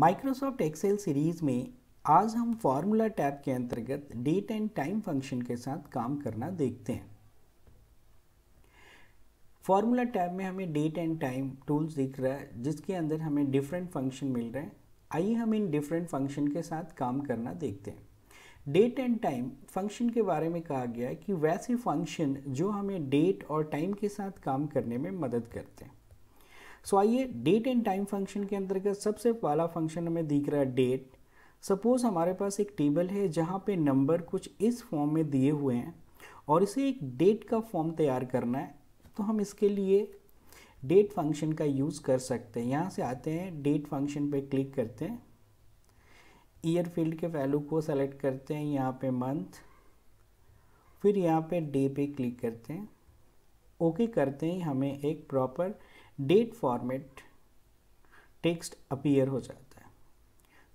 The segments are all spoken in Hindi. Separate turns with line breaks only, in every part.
माइक्रोसॉफ्ट एक्सेल सीरीज़ में आज हम फार्मूला टैब के अंतर्गत डेट एंड टाइम फंक्शन के साथ काम करना देखते हैं फार्मूला टैब में हमें डेट एंड टाइम टूल्स दिख रहा है जिसके अंदर हमें डिफरेंट फंक्शन मिल रहे हैं आइए हम इन डिफरेंट फंक्शन के साथ काम करना देखते हैं डेट एंड टाइम फंक्शन के बारे में कहा गया है कि वैसे फंक्शन जो हमें डेट और टाइम के साथ काम करने में मदद करते हैं सो आइए डेट एंड टाइम फंक्शन के अंतर्गत सबसे पहला फंक्शन हमें दिख रहा है डेट सपोज़ हमारे पास एक टेबल है जहाँ पे नंबर कुछ इस फॉर्म में दिए हुए हैं और इसे एक डेट का फॉर्म तैयार करना है तो हम इसके लिए डेट फंक्शन का यूज़ कर सकते हैं यहाँ से आते हैं डेट फंक्शन पे क्लिक करते हैं ईयर फील्ड के वैल्यू को सेलेक्ट करते हैं यहाँ पे मंथ फिर यहाँ पे डे पे क्लिक करते हैं ओके करते ही हमें एक proper date format text appear हो जाता है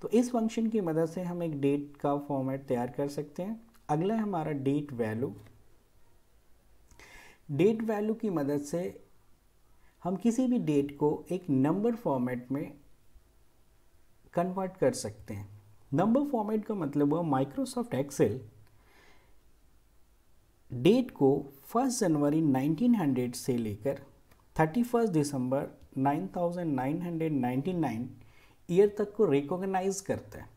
तो इस फंक्शन की मदद से हम एक डेट का फॉर्मेट तैयार कर सकते हैं अगला है हमारा डेट वैल्यू डेट वैल्यू की मदद से हम किसी भी डेट को एक नंबर फॉर्मेट में कन्वर्ट कर सकते हैं नंबर फॉर्मेट का मतलब हुआ माइक्रोसॉफ्ट एक्सेल डेट को फर्स्ट जनवरी 1900 से लेकर 31 दिसंबर 9999 ईयर तक को रिकॉग्नाइज करता है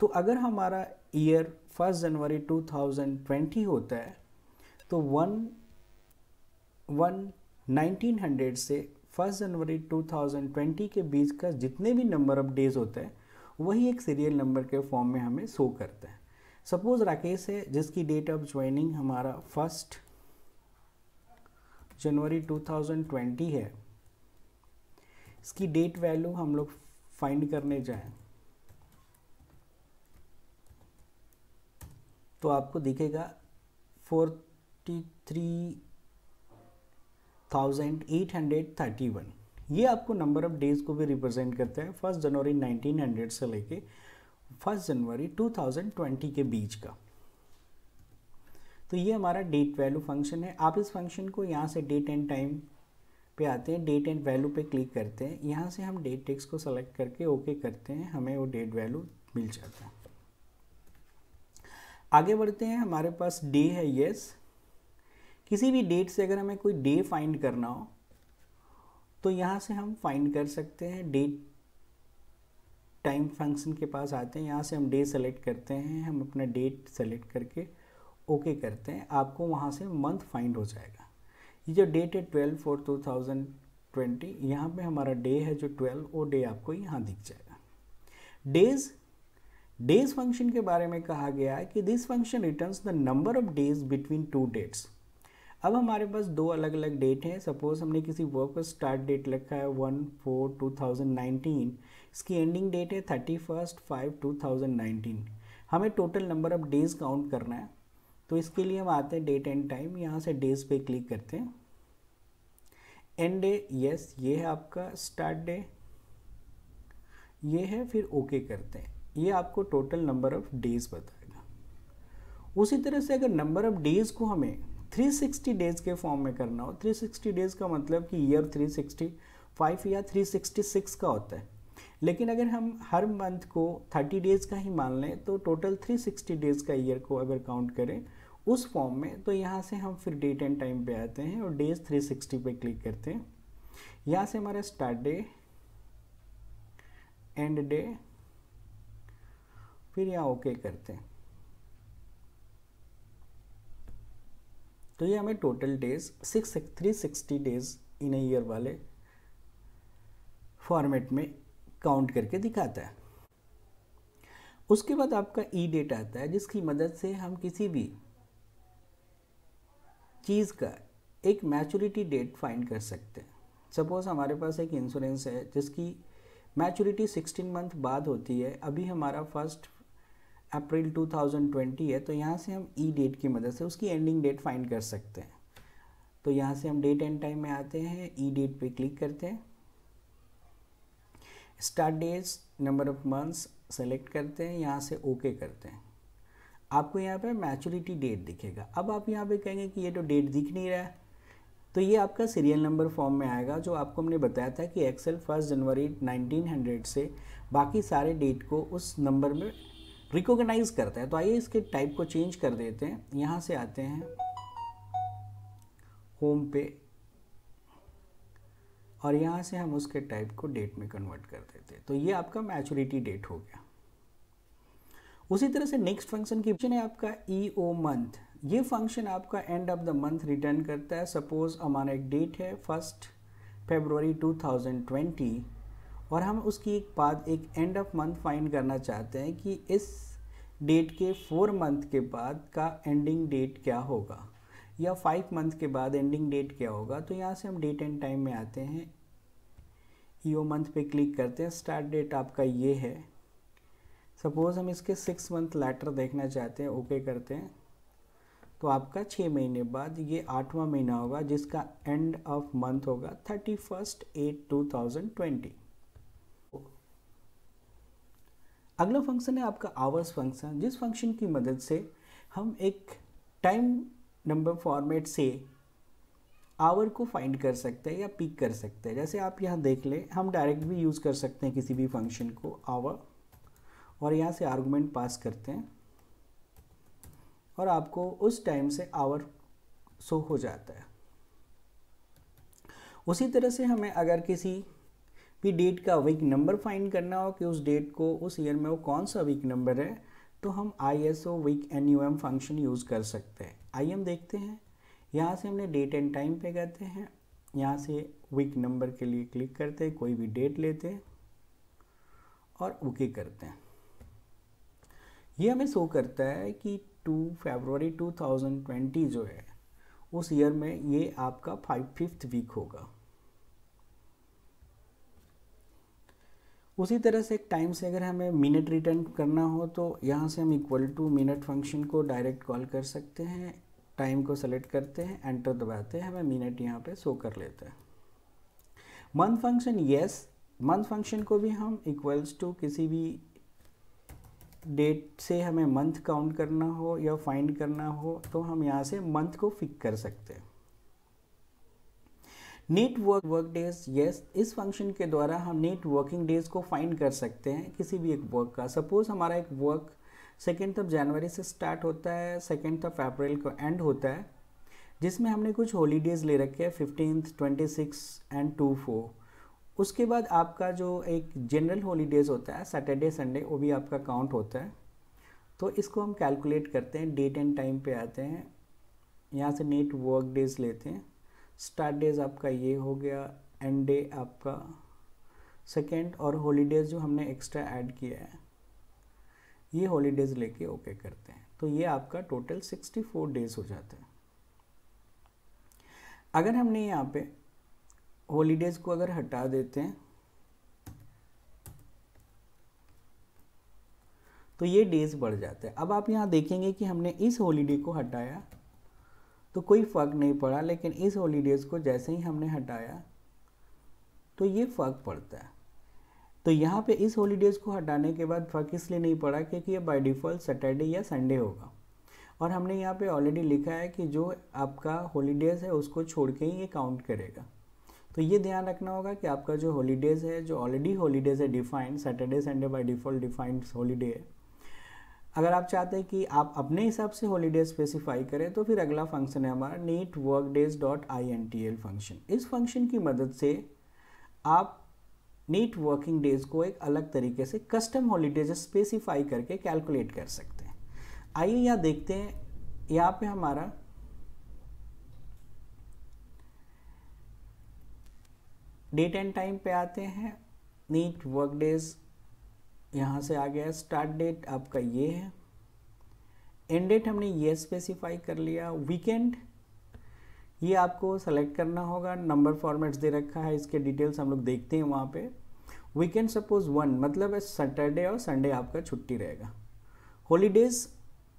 तो अगर हमारा ईयर फर्स्ट जनवरी 2020 होता है तो वन वन हंड्रेड से फर्स्ट जनवरी 2020 के बीच का जितने भी नंबर ऑफ डेज होता है वही एक सीरियल नंबर के फॉर्म में हमें शो करता है सपोज़ राकेश है जिसकी डेट ऑफ ज्वाइनिंग हमारा फर्स्ट जनवरी 2020 है इसकी डेट वैल्यू हम लोग फाइंड करने जाएं तो आपको दिखेगा forty three thousand eight hundred thirty one ये आपको नंबर ऑफ डेज को भी रिप्रेजेंट करता है फर्स्ट जनवरी नाइनटीन हंड्रेड से लेके फर्स्ट जनवरी टू थाउजेंड ट्वेंटी के बीच का तो ये हमारा डेट वैल्यू फंक्शन है आप इस फंक्शन को यहाँ से डेट एंड टाइम पे आते हैं डेट एंड वैल्यू पे क्लिक करते हैं यहाँ से हम डेट टेक्स को सेलेक्ट करके ओके करते हैं हमें वो डेट वैल्यू मिल जाता है आगे बढ़ते हैं हमारे पास डे है येस किसी भी डेट से अगर हमें कोई डे फाइंड करना हो तो यहाँ से हम फाइंड कर सकते हैं डेट टाइम फंक्शन के पास आते हैं यहाँ से हम डे सेलेक्ट करते हैं हम अपना डेट सेलेक्ट करके ओके okay करते हैं आपको वहाँ से मंथ फाइंड हो जाएगा ये जो डेट है twelve four two thousand twenty यहाँ पर हमारा डे है जो ट्वेल्व वो डे आपको यहाँ दिख जाएगा डेज डेज फंक्शन के बारे में कहा गया है कि this function returns the number of days between two dates अब हमारे पास दो अलग अलग डेट हैं सपोज हमने किसी वर्क पर स्टार्ट डेट रखा है one four two thousand nineteen इसकी एंडिंग डेट है thirty first five two thousand nineteen हमें total number of days count करना है तो इसके लिए हम आते हैं डेट एंड टाइम यहाँ से डेज पे क्लिक करते हैं एंड डे यस ये है आपका स्टार्ट डे ये है फिर ओके okay करते हैं ये आपको टोटल नंबर ऑफ डेज बताएगा उसी तरह से अगर नंबर ऑफ डेज को हमें 360 डेज के फॉर्म में करना हो 360 डेज का मतलब कि ईयर 365 या 366 का होता है लेकिन अगर हम हर मंथ को 30 डेज का ही मान लें तो टोटल 360 डेज का ईयर को अगर काउंट करें उस फॉर्म में तो यहाँ से हम फिर डेट एंड टाइम पे आते हैं और डेज 360 पे क्लिक करते हैं यहाँ से हमारा स्टार्ट डे एंड डे फिर यहाँ ओके करते हैं तो ये हमें total days six three sixty days in year वाले फॉर्मेट में काउंट करके दिखाता है उसके बाद आपका ई e डेट आता है जिसकी मदद से हम किसी भी चीज़ का एक मैचोरिटी डेट फाइंड कर सकते हैं सपोज़ हमारे पास एक इंश्योरेंस है जिसकी मैचोरिटी 16 मंथ बाद होती है अभी हमारा फर्स्ट अप्रैल 2020 है तो यहाँ से हम ई e डेट की मदद से उसकी एंडिंग डेट फाइंड कर सकते हैं तो यहाँ से हम डेट एंड टाइम में आते हैं ई e डेट पे क्लिक करते हैं start days number of months select करते हैं यहाँ से ओके okay करते हैं आपको यहाँ पर मैचोरिटी डेट दिखेगा अब आप यहाँ पे कहेंगे कि ये तो डेट दिख नहीं रहा है तो ये आपका सीरियल नंबर फॉर्म में आएगा जो आपको हमने बताया था कि एक्सेल फर्स्ट जनवरी 1900 से बाकी सारे डेट को उस नंबर में रिकॉग्नाइज करता है तो आइए इसके टाइप को चेंज कर देते हैं यहाँ से आते हैं होम पे और यहाँ से हम उसके टाइप को डेट में कन्वर्ट कर देते हैं तो ये आपका मैचोरिटी डेट हो गया उसी तरह से नेक्स्ट फंक्शन की ऑप्शन है आपका ई ओ मंथ ये फंक्शन आपका end of the month return करता है सपोज हमारा एक डेट है फर्स्ट फेबरवरी 2020 और हम उसकी एक बाद एक एंड ऑफ मंथ फाइंड करना चाहते हैं कि इस डेट के फोर मंथ के बाद का एंडिंग डेट क्या होगा या फाइव मंथ के बाद एंडिंग डेट क्या होगा तो यहाँ से हम डेट एंड टाइम में आते हैं ई ओ मंथ पे क्लिक करते हैं स्टार्ट डेट आपका ये है सपोज़ हम इसके सिक्स मंथ लेटर देखना चाहते हैं ओके करते हैं तो आपका छः महीने बाद ये आठवां महीना होगा जिसका एंड ऑफ मंथ होगा thirty first eight two thousand twenty अगला फंक्शन है आपका आवर्स फंक्शन जिस फंक्शन की मदद से हम एक टाइम नंबर फॉर्मेट से आवर को फाइंड कर सकते हैं या पिक कर सकते हैं जैसे आप यहाँ देख लें हम डायरेक्ट भी यूज़ कर सकते हैं किसी भी फंक्शन को आवर और यहाँ से आर्गूमेंट पास करते हैं और आपको उस टाइम से आवर शो हो जाता है उसी तरह से हमें अगर किसी भी डेट का वीक नंबर फाइंड करना हो कि उस डेट को उस ईयर में वो कौन सा वीक नंबर है तो हम I S O week N U M function use कर सकते हैं आई एम देखते हैं यहाँ से हमने डेट एंड टाइम पे कहते हैं यहाँ से वीक नंबर के लिए क्लिक करते हैं कोई भी डेट लेते हैं और ओके करते हैं ये हमें शो करता है कि टू फेबररी 2020 जो है उस ईयर में ये आपका फाइव फिफ्थ वीक होगा उसी तरह से एक टाइम से अगर हमें मिनट रिटर्न करना हो तो यहाँ से हम इक्वल टू मिनट फंक्शन को डायरेक्ट कॉल कर सकते हैं टाइम को सेलेक्ट करते हैं एंटर दबाते हैं हमें मिनट यहाँ पे शो कर लेता है month function yes month function को भी हम इक्वल्स टू किसी भी डेट से हमें मंथ काउंट करना हो या फाइंड करना हो तो हम यहाँ से मंथ को फिक कर सकते हैं net work work days yes इस फंक्शन के द्वारा हम नेट वर्किंग डेज को फाइंड कर सकते हैं किसी भी एक वर्क का सपोज हमारा एक वर्क सेकेंड ऑफ जनवरी से स्टार्ट होता है सेकेंड ऑफ अप्रैल को एंड होता है जिसमें हमने कुछ हॉलीडेज़ ले रखे हैं fifteen twenty six and two four उसके बाद आपका जो एक जनरल हॉलीडेज़ होता है सैटरडे संडे वो भी आपका काउंट होता है तो इसको हम कैलकुलेट करते हैं डेट एंड टाइम पे आते हैं यहाँ से नेट वर्क डेज लेते हैं स्टार्ट डेज़ आपका ये हो गया एंड डे आपका सेकेंड और हॉलीडेज़ जो हमने एक्स्ट्रा ऐड किया है ये हॉलीडेज़ लेके ओके करते हैं तो ये आपका टोटल सिक्सटी फोर डेज़ हो जाता है अगर हमने यहाँ पे हॉलीडेज को अगर हटा देते हैं तो ये डेज बढ़ जाते हैं अब आप यहाँ देखेंगे कि हमने इस हॉलीडे को हटाया तो कोई फ़र्क नहीं पड़ा लेकिन इस हॉलीडेज़ को जैसे ही हमने हटाया तो ये फ़र्क पड़ता है तो यहाँ पे इस हॉलीडेज़ को हटाने के बाद फ़र्क इसलिए नहीं पड़ा क्योंकि ये बाय डिफ़ॉल्ट सैटरडे या संडे होगा और हमने यहाँ पे ऑलरेडी लिखा है कि जो आपका हॉलीडेज़ है उसको छोड़ के ही ये काउंट करेगा तो ये ध्यान रखना होगा कि आपका जो हॉलीडेज़ है जो ऑलरेडी हॉलीडेज़ है defined Saturday Sunday by default defined holiday है अगर आप चाहते हैं कि आप अपने हिसाब से हॉलीडे स्पेसिफाई करें तो फिर अगला फंक्शन है हमारा net work days dot I N T L function इस फंक्शन की मदद से आप नीट वर्किंग डेज को एक अलग तरीके से कस्टम हॉलीडेज स्पेसिफाई करके कैलकुलेट कर सकते हैं आइए यहाँ देखते हैं यहाँ पे हमारा डेट एंड टाइम पे आते हैं नीट वर्क डेज यहाँ से आ गया स्टार्ट डेट आपका ये है एंड डेट हमने ये स्पेसिफाई कर लिया वीकेंड ये आपको सेलेक्ट करना होगा नंबर फॉर्मेट्स दे रखा है इसके डिटेल्स हम लोग देखते हैं वहाँ पे वीकेंड सपोज वन मतलब सैटरडे और संडे आपका छुट्टी रहेगा हॉलीडेज़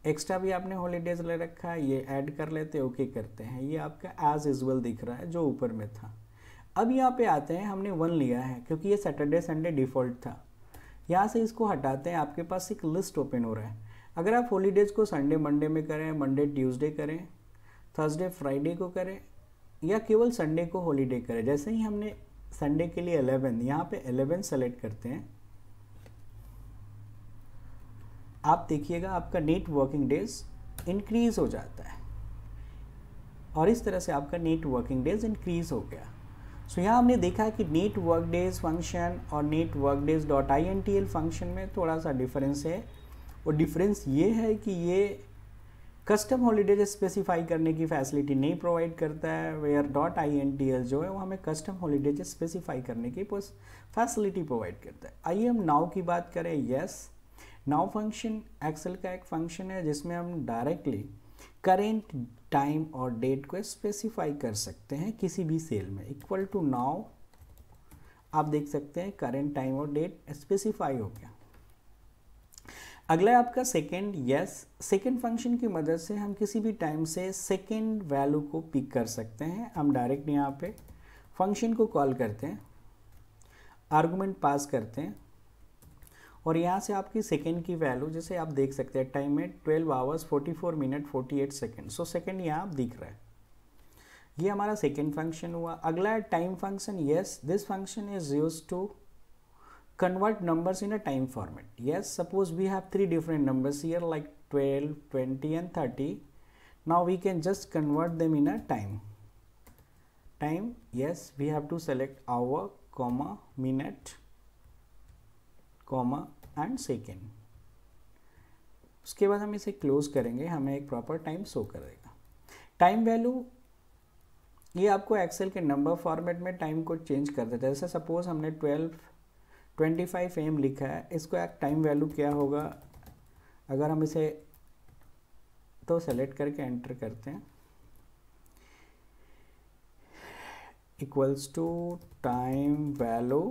एक्स्ट्रा भी आपने हॉलीडेज़ ले रखा है ये ऐड कर लेते ओके okay करते हैं ये आपका एज यूजल दिख रहा है जो ऊपर में था अब यहाँ पे आते हैं हमने वन लिया है क्योंकि ये सैटरडे संडे डिफ़ॉल्ट था यहाँ से इसको हटाते हैं आपके पास एक लिस्ट ओपन हो रहा है अगर आप हॉलीडेज़ को संडे मंडे में करें मंडे ट्यूसडे करें थर्सडे फ्राइडे को करें या केवल संडे को हॉलीडे करें जैसे ही हमने संडे के लिए अलेवन यहाँ पे एलेवन सेलेक्ट करते हैं आप देखिएगा आपका नेट वर्किंग डेज इंक्रीज़ हो जाता है और इस तरह से आपका नेट वर्किंग डेज इंक्रीज़ हो गया सो so, यहाँ हमने देखा है कि नेट वर्क डेज फंक्शन और net work days dot I N T L function में थोड़ा सा डिफरेंस है और डिफरेंस ये है कि ये कस्टम हॉलीडेज स्पेसिफाई करने की फैसिलिटी नहीं प्रोवाइड करता है where dot I N T L जो है वो हमें कस्टम हॉलीडेज स्पेसिफाई करने की फैसिलिटी प्रोवाइड करता है आइए हम नाव की बात करें येस नाव फंक्शन एक्सेल का एक फंक्शन है जिसमें हम डायरेक्टली करेंट टाइम और डेट को स्पेसिफाई कर सकते हैं किसी भी सेल में इक्वल टू नाउ आप देख सकते हैं करेंट टाइम और डेट स्पेसिफाई हो गया अगला आपका सेकेंड यस सेकेंड फंक्शन की मदद से हम किसी भी टाइम से सेकेंड वैल्यू को पिक कर सकते हैं हम डायरेक्ट यहाँ पे फंक्शन को कॉल करते हैं आर्गूमेंट पास करते हैं और यहाँ से आपकी सेकेंड की वैल्यू जैसे आप देख सकते हैं टाइम है twelve hours forty four minute forty eight second so second यहाँ आप दिख रहा है ये हमारा सेकेंड फंक्शन हुआ अगला है time function yes this function is use to convert numbers in a time format yes suppose we have three different numbers here like twelve twenty and thirty now we can just convert them in a time time yes we have to select hour comma minute comma and second उसके बाद हम इसे क्लोज करेंगे हमें एक प्रॉपर टाइम शो करेगा टाइम वैल्यू ये आपको एक्सेल के नंबर फॉर्मेट में टाइम को चेंज कर देता है जैसे सपोज हमने ट्वेल्व ट्वेंटी फाइव एम लिखा है इसको एक टाइम वैल्यू क्या होगा अगर हम इसे तो सेलेक्ट करके एंटर करते हैं इक्वल्स टू टाइम वैल्यू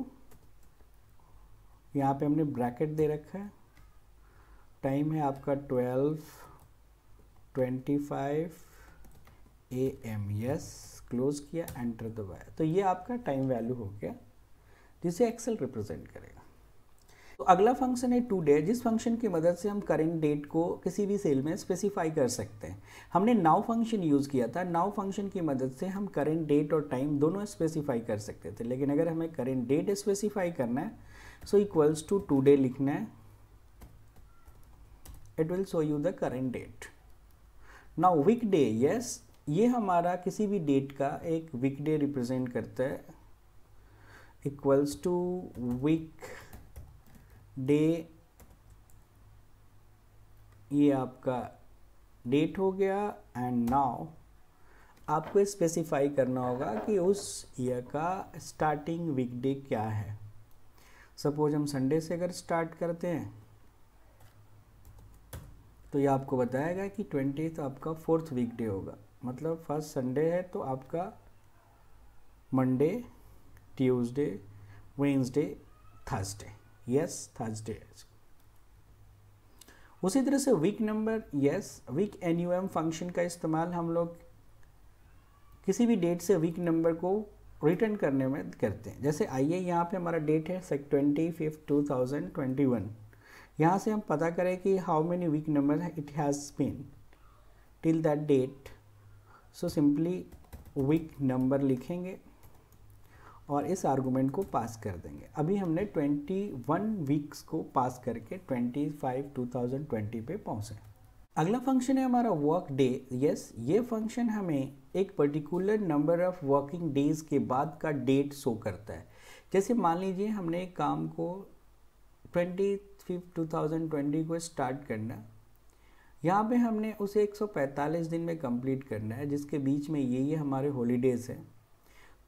यहाँ पे हमने ब्रैकेट दे रखा है टाइम है आपका twelve twenty five A M yes close किया एंटर दबाया तो ये आपका टाइम वैल्यू हो गया जिसे एक्सेल रिप्रेजेंट करेगा तो अगला फंक्शन है टू डे जिस फंक्शन की मदद से हम करेंट डेट को किसी भी सेल में स्पेसिफाई कर सकते हैं हमने नाव फंक्शन यूज़ किया था नाव फंक्शन की मदद से हम करेंट डेट और टाइम दोनों स्पेसिफाई कर सकते थे लेकिन अगर हमें करेंट डेट स्पेसिफाई करना है सो इक्वल्स टू डे लिखना है it will show you the current date now weekday yes ये हमारा किसी भी डेट का एक वीक डे रिप्रेजेंट करता है इक्वल्स टू वीक डे ये आपका डेट हो गया एंड नाउ आपको स्पेसिफाई करना होगा कि उस ईयर का स्टार्टिंग वीकडे क्या है सपोज हम संडे से अगर स्टार्ट करते हैं तो ये आपको बताएगा कि ट्वेंटी तो आपका फोर्थ वीकडे होगा मतलब फर्स्ट संडे है तो आपका Monday Tuesday Wednesday Thursday yes Thursday उसी तरह से week number yes week N function का इस्तेमाल हम लोग किसी भी डेट से वीक नंबर को रिटर्न करने में करते हैं जैसे आइए यहाँ पे हमारा डेट है सेक twenty fifth two thousand twenty one यहाँ से हम पता करें कि how many week number it has been till that date so simply week number लिखेंगे और इस आर्गूमेंट को पास कर देंगे अभी हमने 21 वीक्स को पास करके 25 2020 पे पहुँचे अगला फंक्शन है हमारा वर्क डे यस ये फंक्शन हमें एक particular number of working days के बाद का डेट शो करता है जैसे मान लीजिए हमने एक काम को twenty fifth two thousand twenty को स्टार्ट करना यहाँ पे हमने उसे 145 दिन में कंप्लीट करना है जिसके बीच में ये ये हमारे हॉलीडेज़ हैं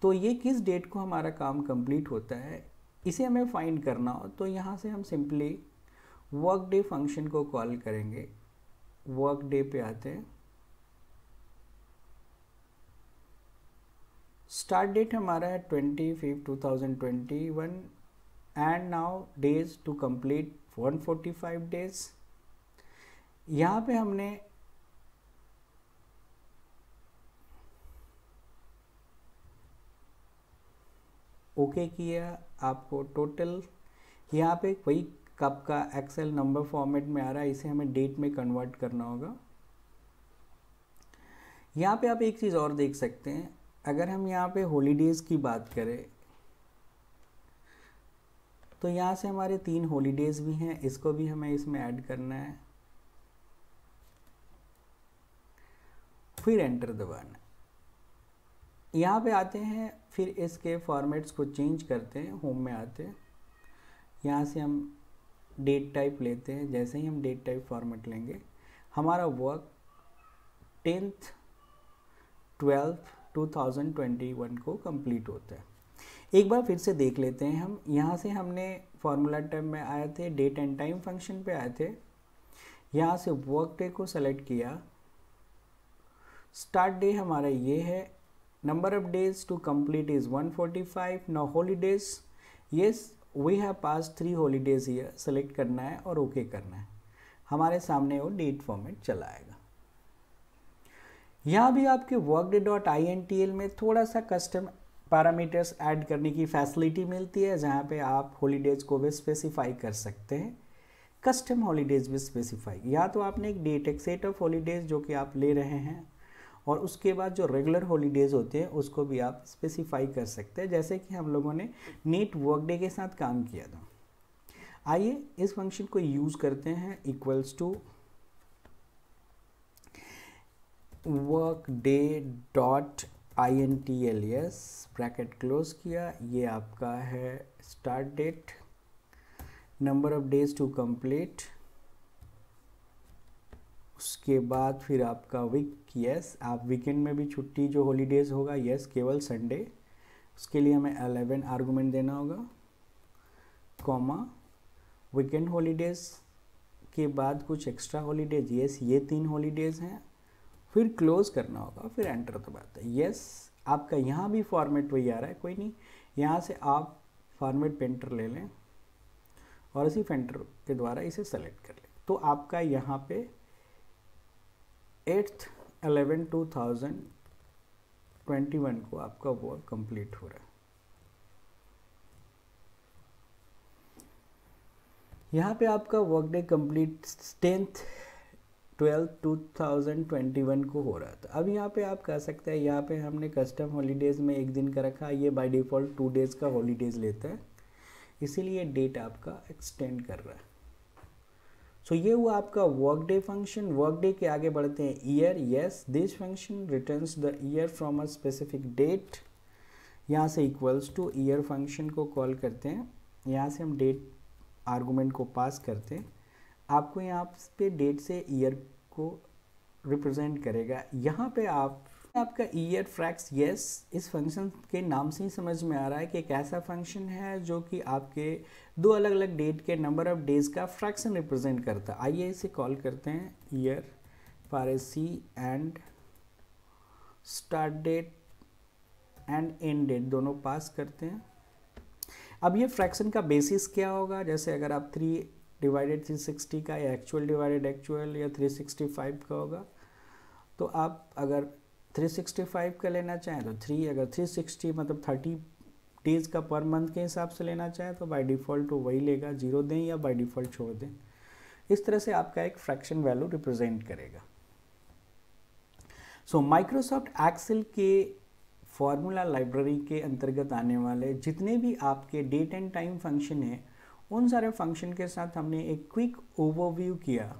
तो ये किस डेट को हमारा काम कंप्लीट होता है इसे हमें फाइंड करना हो तो यहाँ से हम सिंपली वर्क डे फंक्शन को कॉल करेंगे वर्क डे पे आते हैं स्टार्ट डेट हमारा है twenty fifth two thousand twenty one and now days to complete one forty five days यहाँ पे हमने ओके okay किया आपको टोटल यहाँ पे वही कब का एक्सेल नंबर फॉर्मेट में आ रहा है इसे हमें डेट में कन्वर्ट करना होगा यहाँ पे आप एक चीज़ और देख सकते हैं अगर हम यहाँ पे हॉलीडेज़ की बात करें तो यहाँ से हमारे तीन हॉलीडेज़ भी हैं इसको भी हमें इसमें ऐड करना है फिर एंटर दबाना यहाँ पे आते हैं फिर इसके फॉर्मेट्स को चेंज करते हैं होम में आते हैं यहाँ से हम डेट टाइप लेते हैं जैसे ही हम डेट टाइप फॉर्मेट लेंगे हमारा वर्क टेंथ ट्वेल्थ 2021 को कंप्लीट होता है एक बार फिर से देख लेते हैं हम यहाँ से हमने फार्मूला टाइप में आए थे डेट एंड टाइम फंक्शन पे आए थे यहाँ से वर्क डे को सेलेक्ट किया स्टार्ट डे हमारा ये है number of days to complete is 145 no holidays yes we have pass three holidays year select करना है और ओके okay करना है हमारे सामने वो डेट फॉर्मेट चला आएगा यहाँ भी आपके workday dot I N T L में थोड़ा सा कस्टम पैरामीटर्स ऐड करने की फैसिलिटी मिलती है जहाँ पे आप हॉलीडेज को भी स्पेसिफाई कर सकते हैं कस्टम हॉलीडेज भी स्पेसिफाई या तो आपने एक डेट एक सेट ऑफ हॉलीडेज जो कि आप ले रहे हैं और उसके बाद जो रेगुलर हॉलीडेज़ होते हैं उसको भी आप स्पेसिफाई कर सकते हैं जैसे कि हम लोगों ने नेट वर्क डे के साथ काम किया था आइए इस फंक्शन को यूज़ करते हैं equals to work day dot I N T L S bracket close किया ये आपका है start date number of days to complete उसके बाद फिर आपका वीक कि यस आप वीकेंड में भी छुट्टी जो हॉलीडेज़ होगा यस केवल संडे उसके लिए हमें अलेवन आर्गूमेंट देना होगा कॉमा वीकेंड हॉलीडेज़ के बाद कुछ एक्स्ट्रा हॉलीडेज यस ये तीन हॉलीडेज़ हैं फिर क्लोज करना होगा फिर एंटर तो बात है यस आपका यहाँ भी फॉर्मेट वही आ रहा है कोई नहीं यहाँ से आप फॉर्मेट पेंटर ले लें और इसी पेंटर के द्वारा इसे सेलेक्ट कर लें तो आपका यहाँ पे eighth eleven two thousand twenty one को आपका वर्क कंप्लीट हो रहा है यहाँ पे आपका work day complete tenth twelfth two thousand twenty one को हो रहा था अब यहाँ पे आप कह सकते हैं यहाँ पे हमने कस्टम हॉलीडेज़ में एक दिन का रखा ये बाय डिफ़ॉल्ट टू डेज़ का हॉलीडेज़ लेता है इसीलिए डेट आपका एक्सटेंड कर रहा है सो ये हुआ आपका work day function work day के आगे बढ़ते हैं year yes this function returns the year from a specific date यहाँ से इक्वल्स टू ईयर फंक्शन को कॉल करते हैं यहाँ से हम डेट आर्गूमेंट को पास करते हैं आपको यहाँ पे डेट से ईयर को रिप्रेजेंट करेगा यहाँ पे आप आपका ई एट फ्रैक्स येस इस फंक्शन के नाम से ही समझ में आ रहा है कि एक ऐसा फंक्शन है जो कि आपके दो अलग अलग डेट के नंबर ऑफ डेज का फ्रैक्शन रिप्रेजेंट करता है आइए इसे कॉल करते हैं ईयर पारेसी and start date and end date दोनों पास करते हैं अब ये फ्रैक्शन का बेसिस क्या होगा जैसे अगर आप थ्री डिवाइडेड थ्री सिक्सटी का या एक्चुअल डिवाइडेड एक्चुअल या थ्री सिक्सटी फाइव का होगा तो आप अगर 365 का लेना चाहें तो थ्री अगर 360 मतलब 30 डेज का पर मंथ के हिसाब से लेना चाहें तो बाय डिफ़ॉल्ट वही लेगा जीरो दें या बाय डिफ़ॉल्ट छोड़ दें इस तरह से आपका एक फ्रैक्शन वैल्यू रिप्रेजेंट करेगा सो माइक्रोसॉफ्ट एक्सेल के फॉर्मूला लाइब्रेरी के अंतर्गत आने वाले जितने भी आपके डेट एंड टाइम फंक्शन हैं उन सारे फंक्शन के साथ हमने एक क्विक ओवरव्यू किया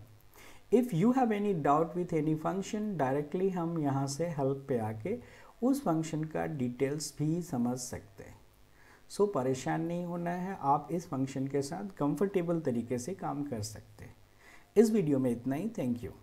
if you have any doubt with any function directly हम यहाँ से हेल्प पे आके उस फंक्शन का डिटेल्स भी समझ सकते हैं सो so, परेशान नहीं होना है आप इस फंक्शन के साथ कंफर्टेबल तरीके से काम कर सकते हैं इस वीडियो में इतना ही थैंक यू